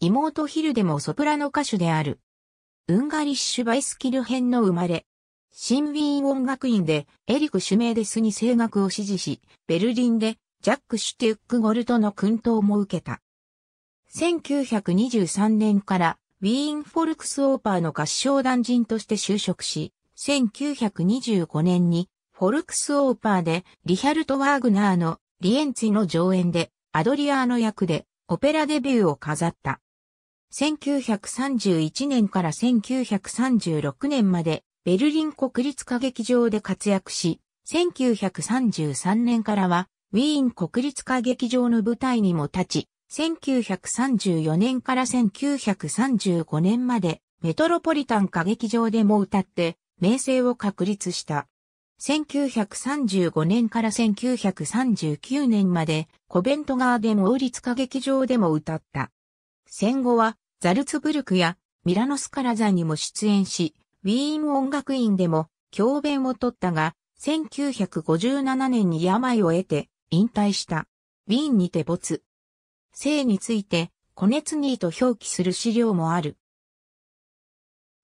妹ヒルデもソプラノ歌手である。ウンガリッシュ・バイスキル編の生まれ。新ウィーン音楽院でエリク・シュメーデスに声楽を支持し、ベルリンでジャック・シュテュック・ゴルトの訓陶も受けた。1923年からウィーン・フォルクス・オーパーの合唱団人として就職し、1925年にフォルクス・オーパーでリヒャルト・ワーグナーのリエンツィの上演でアドリアーの役でオペラデビューを飾った。1931年から1936年までベルリン国立歌劇場で活躍し、1933年からはウィーン国立歌劇場の舞台にも立ち、1934年から1935年までメトロポリタン歌劇場でも歌って名声を確立した。1935年から1939年までコベントガーデン王立歌劇場でも歌った。戦後はザルツブルクやミラノスカラザにも出演し、ウィーン音楽院でも教鞭を取ったが、1957年に病を得て引退した。ウィーンにて没。性について、コネツニーと表記する資料もある。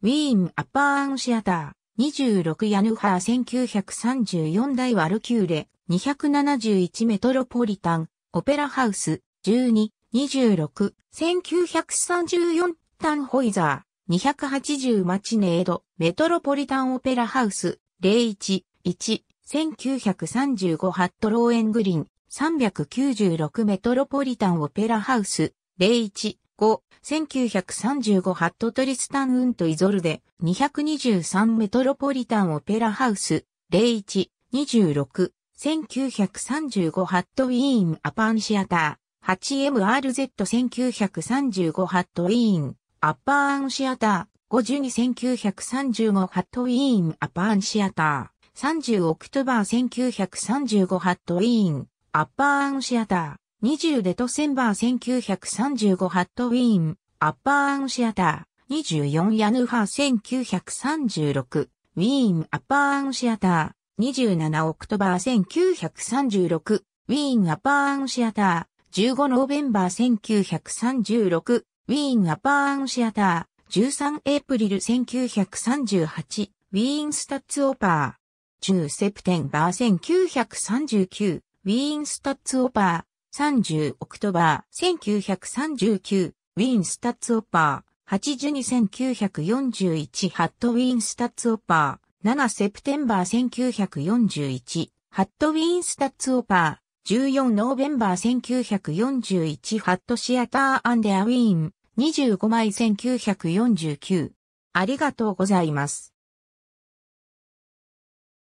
ウィーンアッパーアンシアター、26ヤヌハー1934代ワルキューレ、271メトロポリタン、オペラハウス、12、26、1934タンホイザー、280マチネード、メトロポリタンオペラハウス、01、1、1935ハットローエングリン、396メトロポリタンオペラハウス、01、5、1935ハットトリスタンウントイゾルデ、223メトロポリタンオペラハウス、01、26、1935ハットウィーンアパンシアター。8MRZ1935 ハットウィーン、アッパーアンシアター、521935ハットウィーン、アッパーアンシアター、30オクトバー1935ハットウィーン、アッパーアンシアター、20デトセンバー1935ハットウィーン、アッパーアンシアター、24ヤヌファー1936、ウィーンアッパーアンシアター、27オクトバー1936、ウィーンアッパーアンシアター、15ノーベンバー1936、ウィーンアパーアンシアター、13エプリル1938、ウィーンスタッツオパー、10セプテンバー1939、ウィーンスタッツオパー、30オクトバー1939、ウィーンスタッツオパー、82941ハットウィーンスタッツオパー、7セプテンバー1941、ハットウィーンスタッツオパー、14ノーベンバー1941ハットシアターアンデアウィーン25枚1949ありがとうございます。